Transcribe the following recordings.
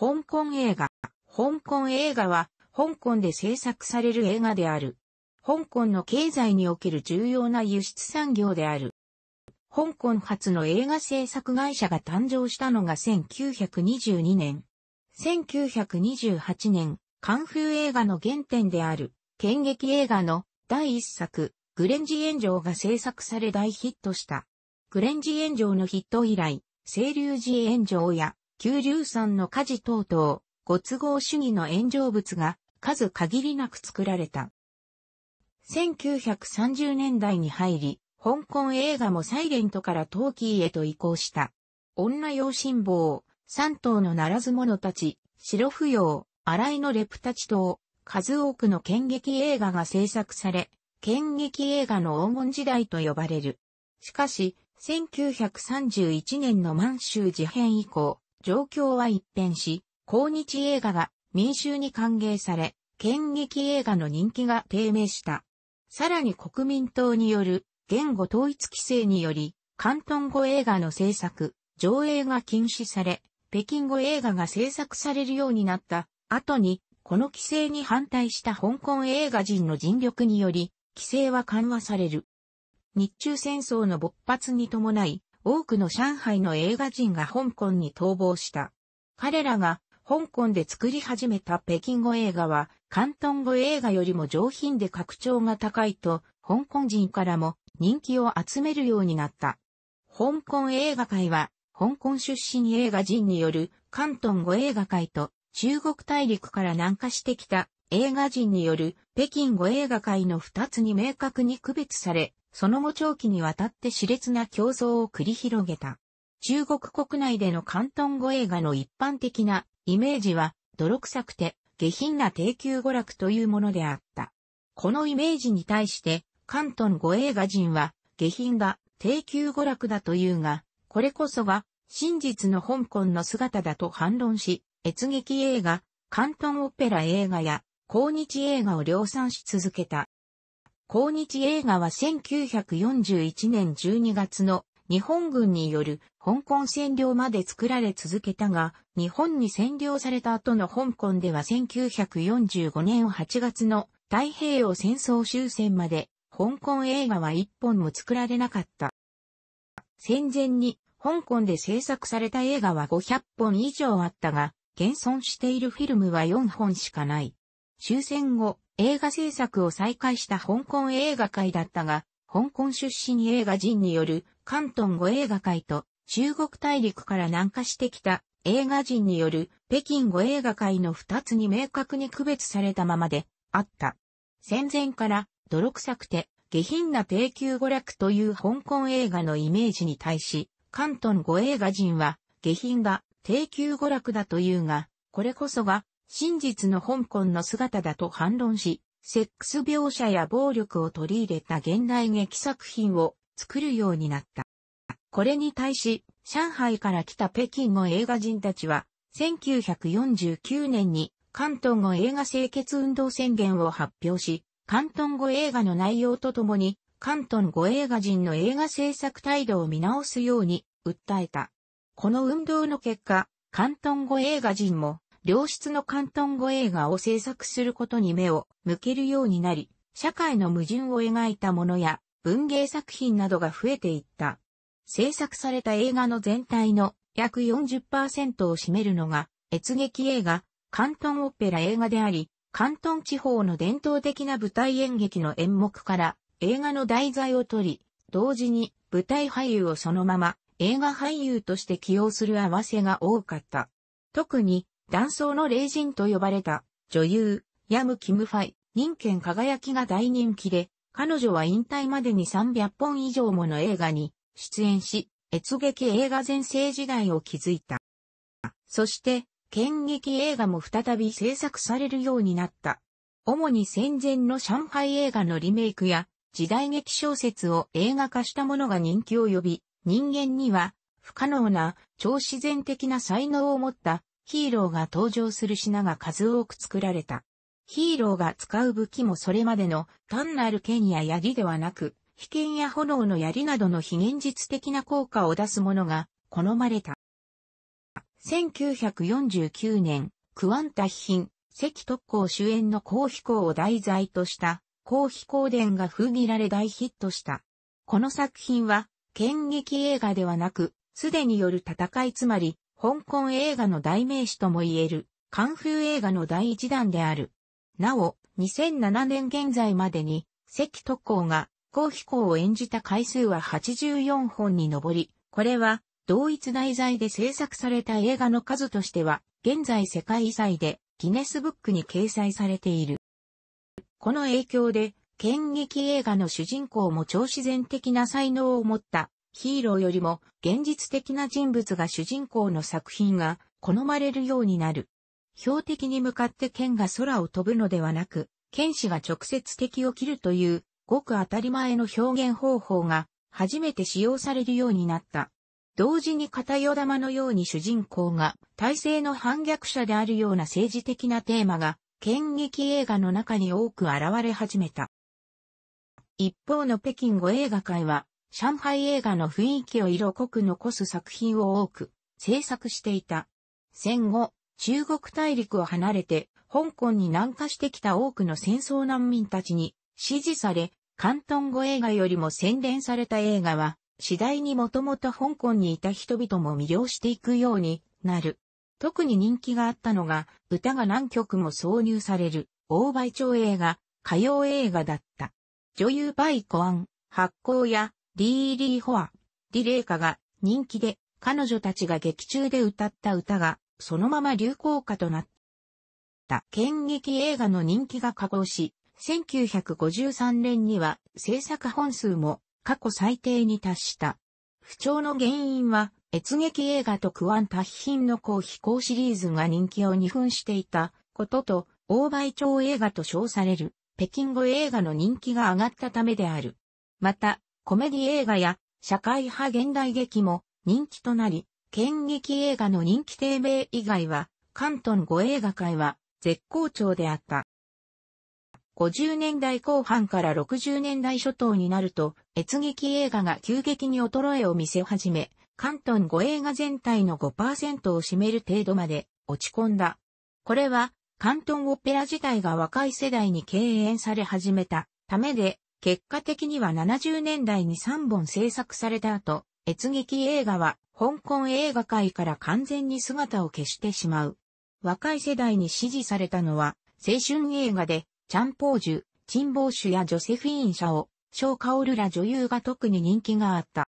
香港映画。香港映画は、香港で制作される映画である。香港の経済における重要な輸出産業である。香港初の映画制作会社が誕生したのが1922年。1928年、カンフー映画の原点である、剣劇映画の第一作、グレンジ炎上が制作され大ヒットした。グレンジ炎上のヒット以来、清流寺炎上や九流山の火事等々、ご都合主義の炎上物が数限りなく作られた。1930年代に入り、香港映画もサイレントからトーキーへと移行した。女用心棒、三頭のならず者たち、白不要、荒井のレプたち等、数多くの剣劇映画が制作され、剣劇映画の黄金時代と呼ばれる。しかし、1931年の満州事変以降、状況は一変し、抗日映画が民衆に歓迎され、剣劇映画の人気が低迷した。さらに国民党による言語統一規制により、関東語映画の制作、上映が禁止され、北京語映画が制作されるようになった後に、この規制に反対した香港映画人の尽力により、規制は緩和される。日中戦争の勃発に伴い、多くの上海の映画人が香港に逃亡した。彼らが香港で作り始めた北京語映画は、広東語映画よりも上品で格調が高いと、香港人からも人気を集めるようになった。香港映画界は、香港出身映画人による広東語映画界と、中国大陸から南下してきた映画人による北京語映画界の二つに明確に区別され、その後長期にわたって熾烈な競争を繰り広げた。中国国内での関東語映画の一般的なイメージは泥臭くて下品な低級娯楽というものであった。このイメージに対して関東語映画人は下品だ低級娯楽だというが、これこそが真実の香港の姿だと反論し、越劇映画、関東オペラ映画や、抗日映画を量産し続けた。抗日映画は1941年12月の日本軍による香港占領まで作られ続けたが、日本に占領された後の香港では1945年8月の太平洋戦争終戦まで、香港映画は一本も作られなかった。戦前に香港で制作された映画は500本以上あったが、現存しているフィルムは4本しかない。終戦後、映画制作を再開した香港映画界だったが、香港出身映画人による関東語映画界と中国大陸から南下してきた映画人による北京語映画界の二つに明確に区別されたままであった。戦前から泥臭くて下品な低級娯楽という香港映画のイメージに対し、関東語映画人は下品が低級娯楽だというが、これこそが真実の香港の姿だと反論し、セックス描写や暴力を取り入れた現代劇作品を作るようになった。これに対し、上海から来た北京の映画人たちは、1949年に関東語映画清潔運動宣言を発表し、関東語映画の内容とともに、関東語映画人の映画制作態度を見直すように訴えた。この運動の結果、関東語映画人も良質の広東語映画を制作することに目を向けるようになり、社会の矛盾を描いたものや文芸作品などが増えていった。制作された映画の全体の約40%を占めるのが、越劇映画、関東オペラ映画であり、関東地方の伝統的な舞台演劇の演目から映画の題材を取り、同時に舞台俳優をそのまま映画俳優として起用する合わせが多かった。特に断層の霊人と呼ばれた、女優、ヤム・キムファイ、人間輝きが大人気で、彼女は引退までに300本以上もの映画に出演し、越劇映画全盛時代を築いた。そして、剣劇映画も再び制作されるようになった。主に戦前の上海映画のリメイクや、時代劇小説を映画化したものが人気を呼び、人間には不可能な超自然的な才能を持ったヒーローが登場する品が数多く作られた。ヒーローが使う武器もそれまでの単なる剣や槍ではなく、被剣や炎の槍などの非現実的な効果を出すものが好まれた。1949年、クワンタヒヒン、関特攻主演の高飛行を題材とした高飛行伝が封切られ大ヒットした。この作品は、剣劇映画ではなく、すでによる戦いつまり、香港映画の代名詞とも言える、カンフー映画の第一弾である。なお、2007年現在までに、関特攻が、高飛行を演じた回数は84本に上り、これは、同一題材で制作された映画の数としては、現在世界遺産で、ギネスブックに掲載されている。この影響で、剣劇映画の主人公も超自然的な才能を持ったヒーローよりも現実的な人物が主人公の作品が好まれるようになる。標的に向かって剣が空を飛ぶのではなく、剣士が直接敵を切るという、ごく当たり前の表現方法が初めて使用されるようになった。同時に片与玉のように主人公が体制の反逆者であるような政治的なテーマが、剣劇映画の中に多く現れ始めた。一方の北京語映画界は、上海映画の雰囲気を色濃く残す作品を多く制作していた。戦後、中国大陸を離れて、香港に南下してきた多くの戦争難民たちに支持され、関東語映画よりも洗練された映画は、次第にもともと香港にいた人々も魅了していくようになる。特に人気があったのが、歌が何曲も挿入される、大梅町映画、歌謡映画だった。女優バイ・コアン、発行やリーリーホア、ィレイカが人気で、彼女たちが劇中で歌った歌が、そのまま流行歌となった。剣劇映画の人気が加工し、1953年には制作本数も過去最低に達した。不調の原因は、越劇映画とクワンタヒヒンの高飛行シリーズが人気を二分していたことと、大倍調映画と称される、北京語映画の人気が上がったためである。また、コメディ映画や社会派現代劇も人気となり、剣劇映画の人気低迷以外は、関東語映画界は絶好調であった。50年代後半から60年代初頭になると、越劇映画が急激に衰えを見せ始め、関東語映画全体の5%を占める程度まで落ち込んだ。これは、関東オペラ自体が若い世代に敬遠され始めたためで結果的には70年代に3本制作された後、越劇映画は香港映画界から完全に姿を消してしまう。若い世代に支持されたのは青春映画で、チャンポージュ、チンボーシュやジョセフィーン・シャオ、ショー・カオルら女優が特に人気があった。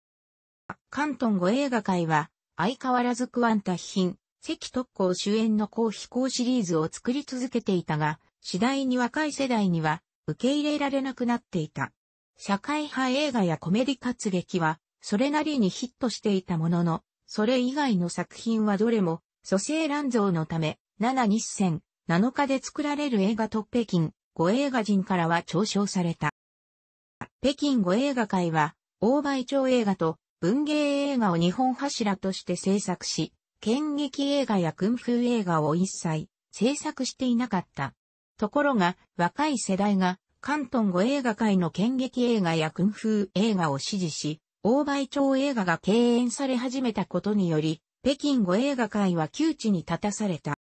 関東語映画界は相変わらずクワンタ品、関特攻主演の高飛行シリーズを作り続けていたが、次第に若い世代には受け入れられなくなっていた。社会派映画やコメディ活劇は、それなりにヒットしていたものの、それ以外の作品はどれも、蘇生乱造のため、7日戦、7日で作られる映画と北京、五映画人からは嘲笑された。北京五映画会は、大倍町映画と文芸映画を日本柱として制作し、剣劇映画や軍風映画を一切制作していなかった。ところが、若い世代が、関東語映画界の剣劇映画や軍風映画を支持し、大梅町映画が敬遠され始めたことにより、北京語映画界は窮地に立たされた。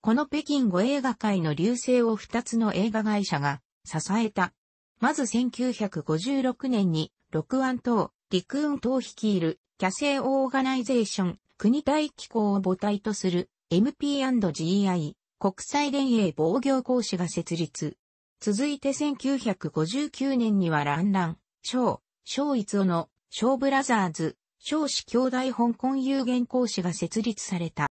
この北京語映画界の流星を2つの映画会社が支えた。まず1956年に、六安党、陸運党率いる、キャセイオーガナイゼーション、国大機構を母体とする MP&GI、国際連営防御講師が設立。続いて1959年にはランラン、小、小一尾の、小ブラザーズ、小子兄弟香港有限講師が設立された。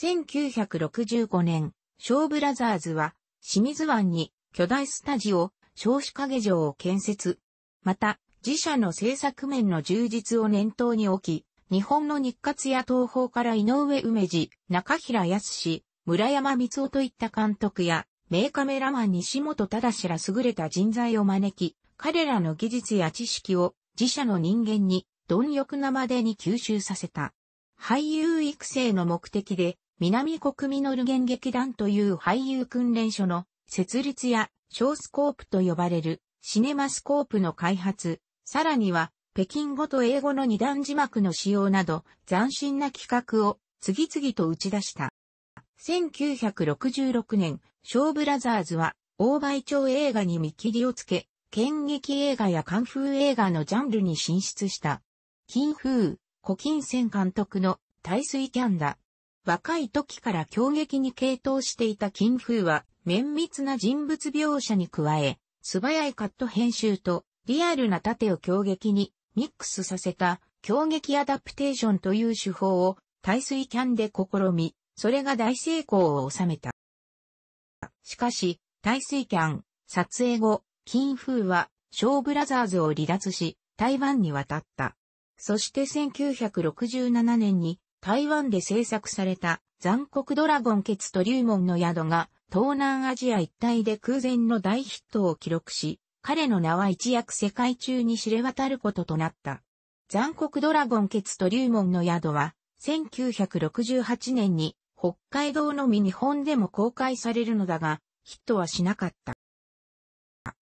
1965年、小ブラザーズは、清水湾に巨大スタジオ、少子影城を建設。また、自社の政作面の充実を念頭に置き、日本の日活や東方から井上梅治、中平康村山光夫といった監督や、名カメラマン西本忠ら優れた人材を招き、彼らの技術や知識を自社の人間に貪欲なまでに吸収させた。俳優育成の目的で、南国げん劇団という俳優訓練所の設立や、小スコープと呼ばれるシネマスコープの開発、さらには北京語と英語の二段字幕の使用など斬新な企画を次々と打ち出した。1966年、ショーブラザーズは、大倍町映画に見切りをつけ、剣劇映画やカンフー映画のジャンルに進出した。金風、古金仙監督の大水キャンだ。若い時から強撃に傾倒していた金風は、綿密な人物描写に加え、素早いカット編集とリアルな盾を強撃にミックスさせた強撃アダプテーションという手法を大水キャンで試み、それが大成功を収めた。しかし、大水キャン、撮影後、金風は、ショーブラザーズを離脱し、台湾に渡った。そして1967年に、台湾で制作された、残酷ドラゴンケツと竜門の宿が、東南アジア一帯で空前の大ヒットを記録し、彼の名は一躍世界中に知れ渡ることとなった。残酷ドラゴンケツと竜門の宿は、1968年に北海道のみ日本でも公開されるのだが、ヒットはしなかった。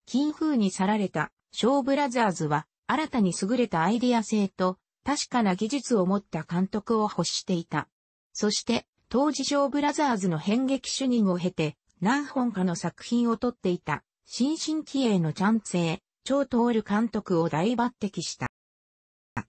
金風に去られた、ショーブラザーズは、新たに優れたアイデア性と、確かな技術を持った監督を欲していた。そして、当時ショーブラザーズの編劇主任を経て、何本かの作品を撮っていた、新進気鋭のチャンツェ、超通る監督を大抜擢した。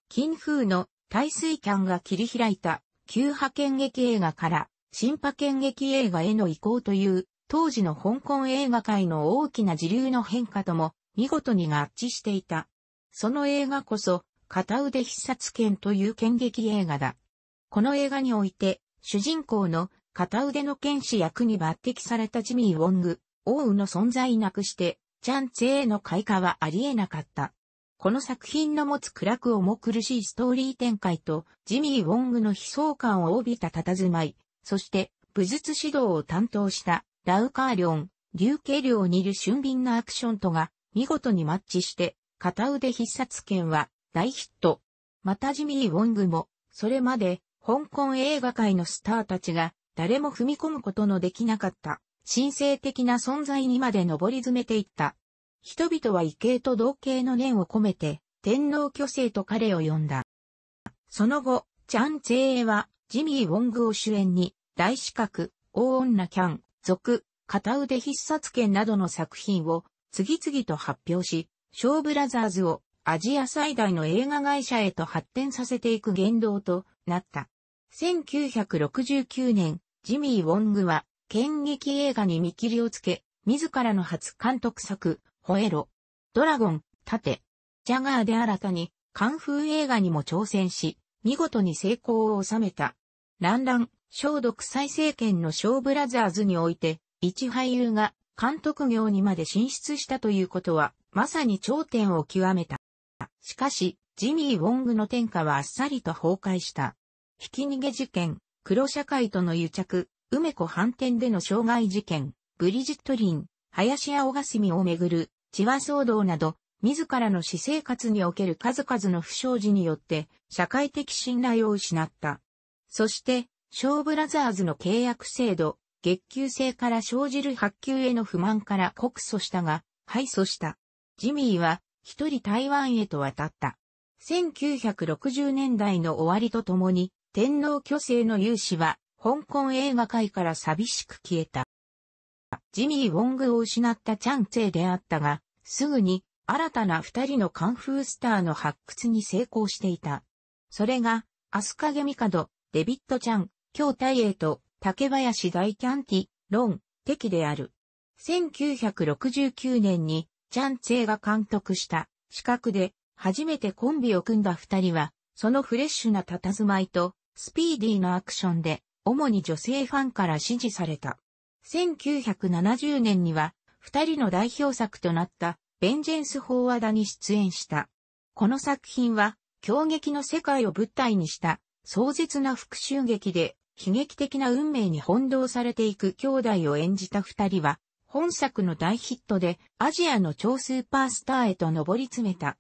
金風の耐水キャンが切り開いた、旧派剣劇映画から新派剣劇映画への移行という、当時の香港映画界の大きな時流の変化とも、見事に合致していた。その映画こそ、片腕必殺剣という剣劇映画だ。この映画において、主人公の片腕の剣士役に抜擢されたジミー・ウォング、王ウの存在なくして、チャン・チェへの開花はありえなかった。この作品の持つ暗く重苦しいストーリー展開と、ジミー・ウォングの悲壮感を帯びた佇まい、そして、武術指導を担当したラウカーリョン、リョ領にいる俊敏なアクションとが見事にマッチして、片腕必殺剣は大ヒット。またジミー・ウォングも、それまで香港映画界のスターたちが誰も踏み込むことのできなかった神聖的な存在にまで上り詰めていった。人々は異形と同形の念を込めて天皇巨星と彼を呼んだ。その後、チャン・チェイはジミー・ウォングを主演に、大四角、大女キャン、族、片腕必殺剣などの作品を次々と発表し、ショーブラザーズをアジア最大の映画会社へと発展させていく言動となった。1969年、ジミー・ウォングは、剣劇映画に見切りをつけ、自らの初監督作、ホエロ、ドラゴン、盾、ジャガーで新たに、カンフー映画にも挑戦し、見事に成功を収めた。乱乱、小独再生権のショーブラザーズにおいて、一俳優が監督業にまで進出したということは、まさに頂点を極めた。しかし、ジミー・ウォングの天下はあっさりと崩壊した。ひき逃げ事件、黒社会との癒着、梅子反転での傷害事件、ブリジット・リン、林青霞をめぐる、チワ騒動など、自らの私生活における数々の不祥事によって、社会的信頼を失った。そして、ショーブラザーズの契約制度、月給制から生じる発給への不満から告訴したが、敗訴した。ジミーは、一人台湾へと渡った。1960年代の終わりとともに、天皇巨星の勇士は、香港映画界から寂しく消えた。ジミー・ウォングを失ったチャン・ツェイであったが、すぐに新たな二人のカンフースターの発掘に成功していた。それが、アスカゲミカド、デビット・チャン、京大英と竹林大キャンティ、ロン、敵である。1969年にチャン・ツェイが監督した資格で初めてコンビを組んだ二人は、そのフレッシュな佇まいとスピーディーなアクションで主に女性ファンから支持された。1970年には二人の代表作となったベンジェンスーワダに出演した。この作品は、狂撃の世界を舞台にした壮絶な復讐劇で悲劇的な運命に翻弄されていく兄弟を演じた二人は、本作の大ヒットでアジアの超スーパースターへと上り詰めた。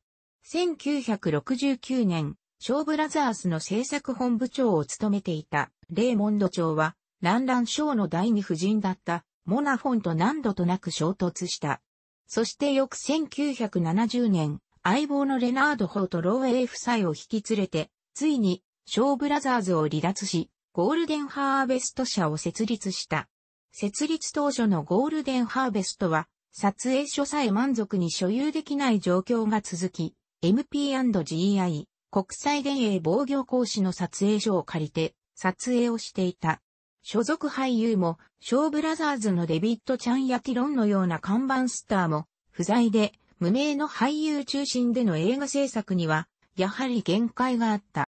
1969年、ショーブラザースの制作本部長を務めていたレーモンド長は、ランランショーの第二夫人だったモナフォンと何度となく衝突した。そして翌1970年、相棒のレナード・ホーとローエー夫妻を引き連れて、ついにショーブラザーズを離脱し、ゴールデンハーベスト社を設立した。設立当初のゴールデンハーベストは、撮影所さえ満足に所有できない状況が続き、MP&GI、国際電営防御講師の撮影所を借りて、撮影をしていた。所属俳優も、ショーブラザーズのデビッド・ちゃんやティロンのような看板スターも、不在で、無名の俳優中心での映画制作には、やはり限界があった。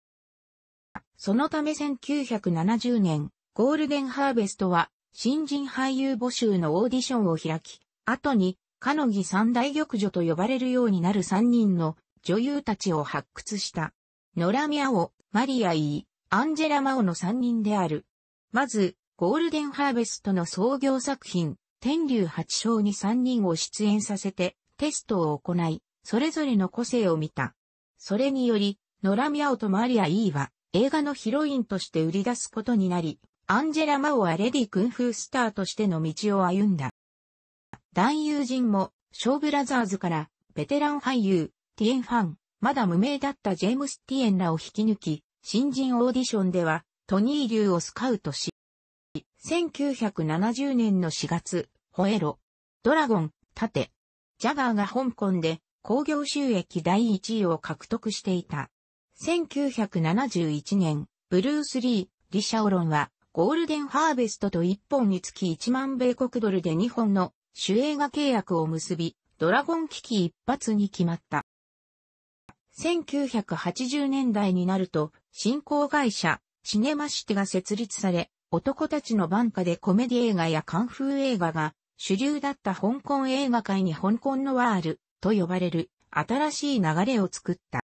そのため1970年、ゴールデンハーベストは、新人俳優募集のオーディションを開き、後に、カノギ三大玉女と呼ばれるようになる三人の女優たちを発掘した。ノラミアオ、マリアイー、アンジェラマオの三人である。まず、ゴールデンハーベストの創業作品、天竜八章に三人を出演させて、テストを行い、それぞれの個性を見た。それにより、ノラミアオとマリアイーは、映画のヒロインとして売り出すことになり、アンジェラ・マオはレディ・クンフースターとしての道を歩んだ。男優陣も、ショーブラザーズから、ベテラン俳優、ティエンファン、まだ無名だったジェームス・ティエンらを引き抜き、新人オーディションでは、トニー・リューをスカウトし、1970年の4月、ホエロ、ドラゴン、盾、ジャガーが香港で、工業収益第1位を獲得していた。1971年、ブルース・リー、リシャオロンは、ゴールデンハーベストと1本につき1万米国ドルで2本の主映画契約を結び、ドラゴン危機一発に決まった。1980年代になると、新興会社、シネマシティが設立され、男たちの番下でコメディ映画やカンフー映画が主流だった香港映画界に香港のワールと呼ばれる新しい流れを作った。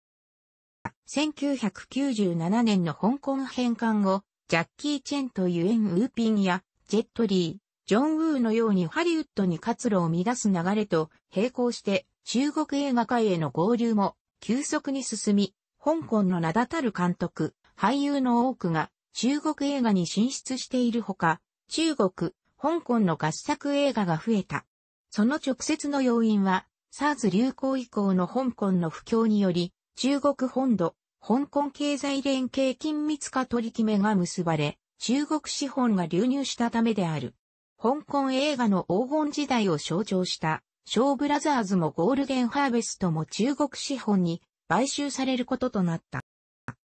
1997年の香港返還後、ジャッキー・チェンとユエン・ウーピンや、ジェットリー、ジョン・ウーのようにハリウッドに活路を乱す流れと並行して中国映画界への合流も急速に進み、香港の名だたる監督、俳優の多くが中国映画に進出しているほか、中国、香港の合作映画が増えた。その直接の要因は、SARS 流行以降の香港の不況により、中国本土、香港経済連携緊密化取り決めが結ばれ、中国資本が流入したためである。香港映画の黄金時代を象徴した、ショーブラザーズもゴールデンハーベストも中国資本に買収されることとなった。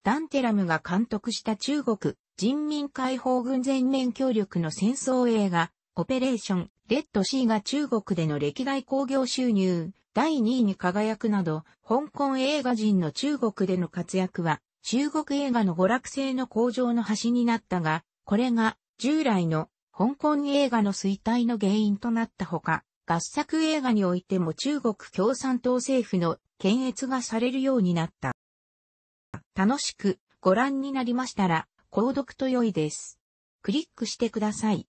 ダンテラムが監督した中国人民解放軍全面協力の戦争映画、オペレーション、レッドシーが中国での歴代興行収入、第2位に輝くなど、香港映画人の中国での活躍は、中国映画の娯楽性の向上の端になったが、これが従来の香港映画の衰退の原因となったほか、合作映画においても中国共産党政府の検閲がされるようになった。楽しくご覧になりましたら、購読と良いです。クリックしてください。